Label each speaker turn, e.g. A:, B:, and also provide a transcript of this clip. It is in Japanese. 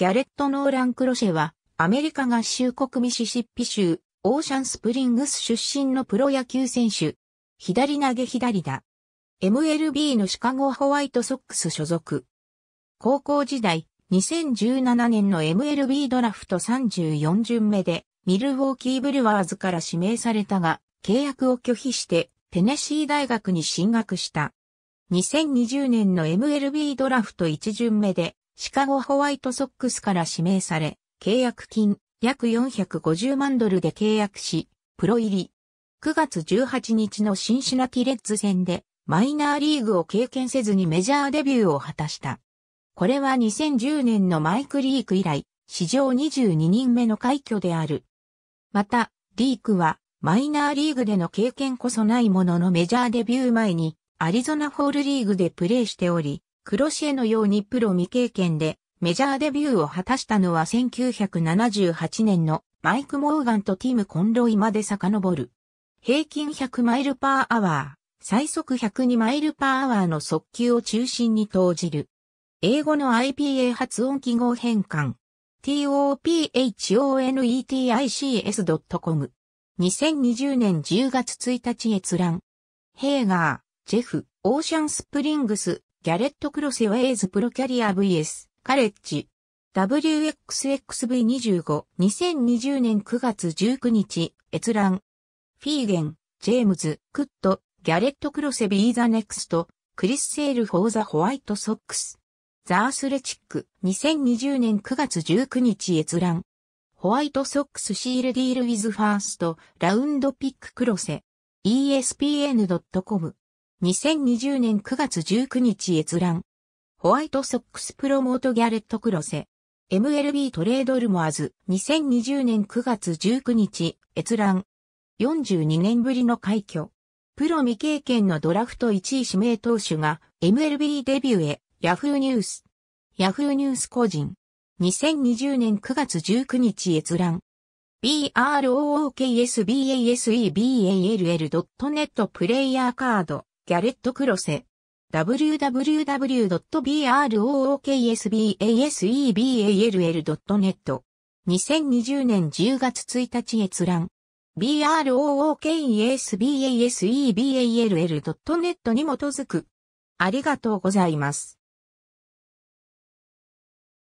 A: ギャレット・ノーラン・クロシェは、アメリカ合衆国ミシシッピ州、オーシャンスプリングス出身のプロ野球選手。左投げ左打。MLB のシカゴホワイトソックス所属。高校時代、2017年の MLB ドラフト34巡目で、ミルウォーキーブルワーズから指名されたが、契約を拒否して、テネシー大学に進学した。2020年の MLB ドラフト1巡目で、シカゴホワイトソックスから指名され、契約金約450万ドルで契約し、プロ入り。9月18日のシンシナティレッズ戦でマイナーリーグを経験せずにメジャーデビューを果たした。これは2010年のマイク・リーク以来、史上22人目の快挙である。また、リークはマイナーリーグでの経験こそないもののメジャーデビュー前にアリゾナホールリーグでプレーしており、クロシエのようにプロ未経験でメジャーデビューを果たしたのは1978年のマイク・モーガンとティム・コンロイまで遡る。平均100マイルパーアワー、最速102マイルパーアワーの速球を中心に投じる。英語の IPA 発音記号変換。tophonetics.com。2020年10月1日閲覧。ヘーガー、ジェフ、オーシャンスプリングス、ギャレット・クロスウェイズ・プロキャリア VS、カレッジ。WXXV25、2020年9月19日、閲覧。フィーゲン、ジェームズ、クッド、ギャレット・クロセビー・ザ・ネクスト、クリス・セール・フォー・ザ・ホワイト・ソックス。ザ・アスレチック、2020年9月19日閲覧。ホワイトソックスシールディールウィズファースト、ラウンドピッククロセ。ESPN.com 2020年9月19日閲覧。ホワイトソックスプロモートギャレットクロセ。MLB トレードルモアズ2020年9月19日閲覧。42年ぶりの快挙。プロ未経験のドラフト1位指名投手が MLB デビューへヤフーニュース。ヤフーニュース個人。2020年9月19日閲覧。brookesbaseball.net プレイヤーカード。ギャレット・クロセ。www.brookesbaseball.net 2020年10月1日閲覧 brookesbaseball.net に基づくありがとうございます。